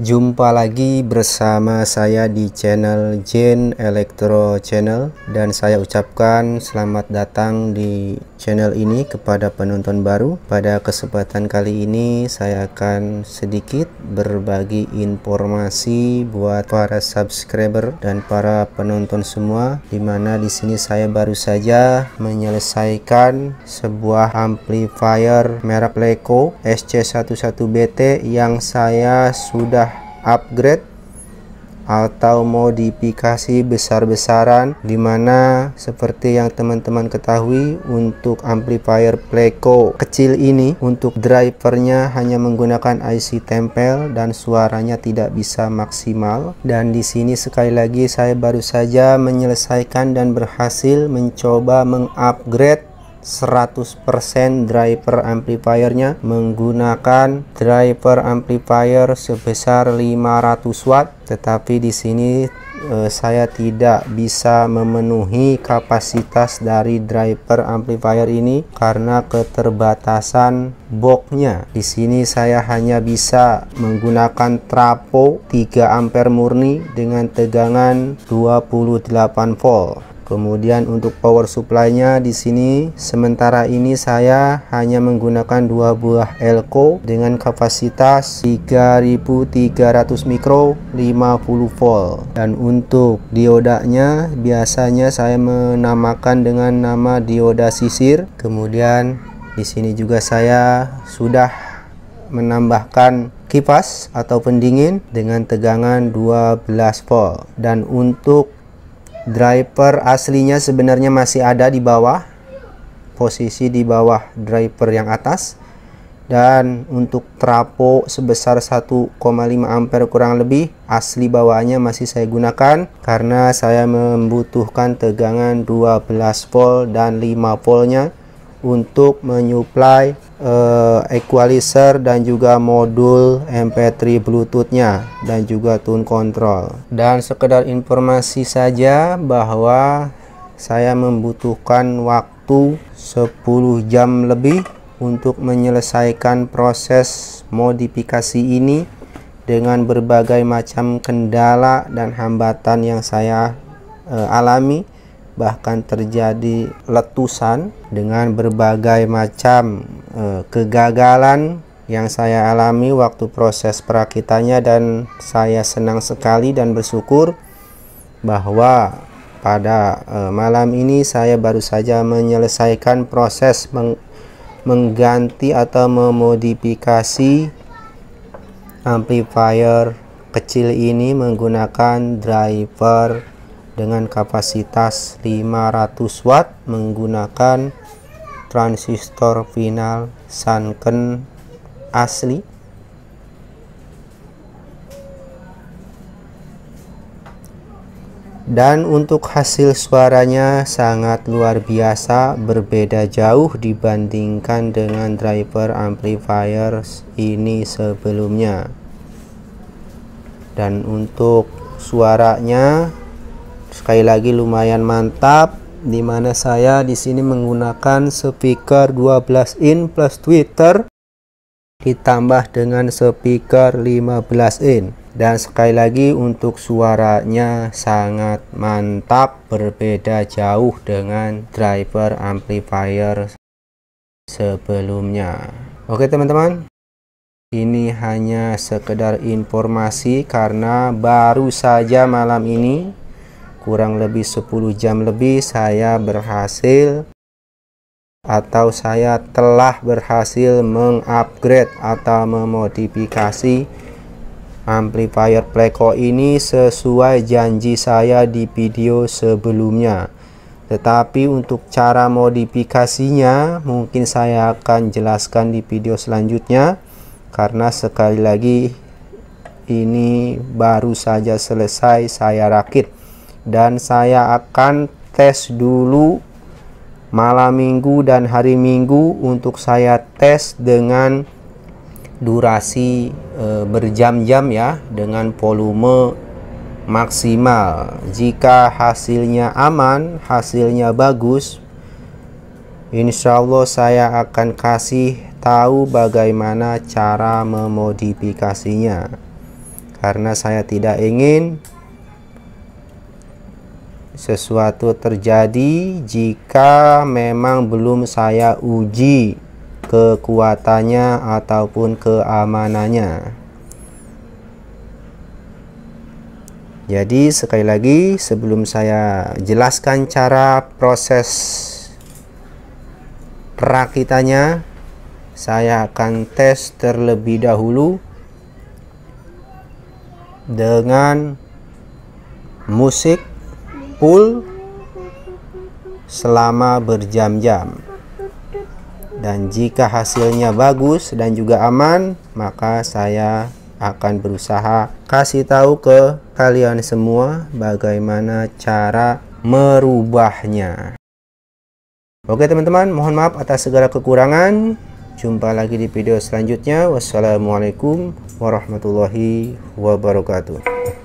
Jumpa lagi bersama saya di channel Jane Electro Channel dan saya ucapkan selamat datang di channel ini kepada penonton baru. Pada kesempatan kali ini saya akan sedikit berbagi informasi buat para subscriber dan para penonton semua dimana di sini saya baru saja menyelesaikan sebuah amplifier merek Leco SC11BT yang saya sudah upgrade atau modifikasi besar-besaran dimana seperti yang teman-teman ketahui untuk amplifier Pleco kecil ini untuk drivernya hanya menggunakan IC tempel dan suaranya tidak bisa maksimal dan di sini sekali lagi saya baru saja menyelesaikan dan berhasil mencoba mengupgrade 100% driver amplifiernya menggunakan driver amplifier sebesar 500 watt tetapi di sini eh, saya tidak bisa memenuhi kapasitas dari driver amplifier ini karena keterbatasan boxnya di sini saya hanya bisa menggunakan trapo 3 ampere murni dengan tegangan 28 volt Kemudian untuk power supply-nya di sini sementara ini saya hanya menggunakan dua buah elko dengan kapasitas 3300 mikro 50 volt. Dan untuk diodanya biasanya saya menamakan dengan nama dioda sisir. Kemudian di sini juga saya sudah menambahkan kipas atau pendingin dengan tegangan 12 volt dan untuk driver aslinya sebenarnya masih ada di bawah posisi di bawah driver yang atas dan untuk trapo sebesar 1,5 ampere kurang lebih asli bawahnya masih saya gunakan karena saya membutuhkan tegangan 12 volt dan 5 voltnya untuk menyuplai uh, equalizer dan juga modul MP3 Bluetoothnya dan juga tune control. Dan sekedar informasi saja bahwa saya membutuhkan waktu 10 jam lebih untuk menyelesaikan proses modifikasi ini dengan berbagai macam kendala dan hambatan yang saya uh, alami bahkan terjadi letusan dengan berbagai macam e, kegagalan yang saya alami waktu proses perakitannya dan saya senang sekali dan bersyukur bahwa pada e, malam ini saya baru saja menyelesaikan proses meng mengganti atau memodifikasi amplifier kecil ini menggunakan driver dengan kapasitas 500 watt menggunakan transistor final Sunken asli dan untuk hasil suaranya sangat luar biasa berbeda jauh dibandingkan dengan driver amplifier ini sebelumnya dan untuk suaranya sekali lagi lumayan mantap dimana saya di sini menggunakan speaker 12 in plus tweeter ditambah dengan speaker 15 in dan sekali lagi untuk suaranya sangat mantap berbeda jauh dengan driver amplifier sebelumnya oke teman-teman ini hanya sekedar informasi karena baru saja malam ini kurang lebih 10 jam lebih saya berhasil atau saya telah berhasil mengupgrade atau memodifikasi amplifier Pleco ini sesuai janji saya di video sebelumnya tetapi untuk cara modifikasinya mungkin saya akan jelaskan di video selanjutnya karena sekali lagi ini baru saja selesai saya rakit dan saya akan tes dulu malam minggu dan hari minggu untuk saya tes dengan durasi e, berjam-jam ya dengan volume maksimal jika hasilnya aman hasilnya bagus insya Allah saya akan kasih tahu bagaimana cara memodifikasinya karena saya tidak ingin sesuatu terjadi jika memang belum saya uji kekuatannya ataupun keamanannya. Jadi sekali lagi sebelum saya jelaskan cara proses perakitannya saya akan tes terlebih dahulu dengan musik pool selama berjam-jam. Dan jika hasilnya bagus dan juga aman, maka saya akan berusaha kasih tahu ke kalian semua bagaimana cara merubahnya. Oke teman-teman, mohon maaf atas segala kekurangan. Jumpa lagi di video selanjutnya. Wassalamualaikum warahmatullahi wabarakatuh.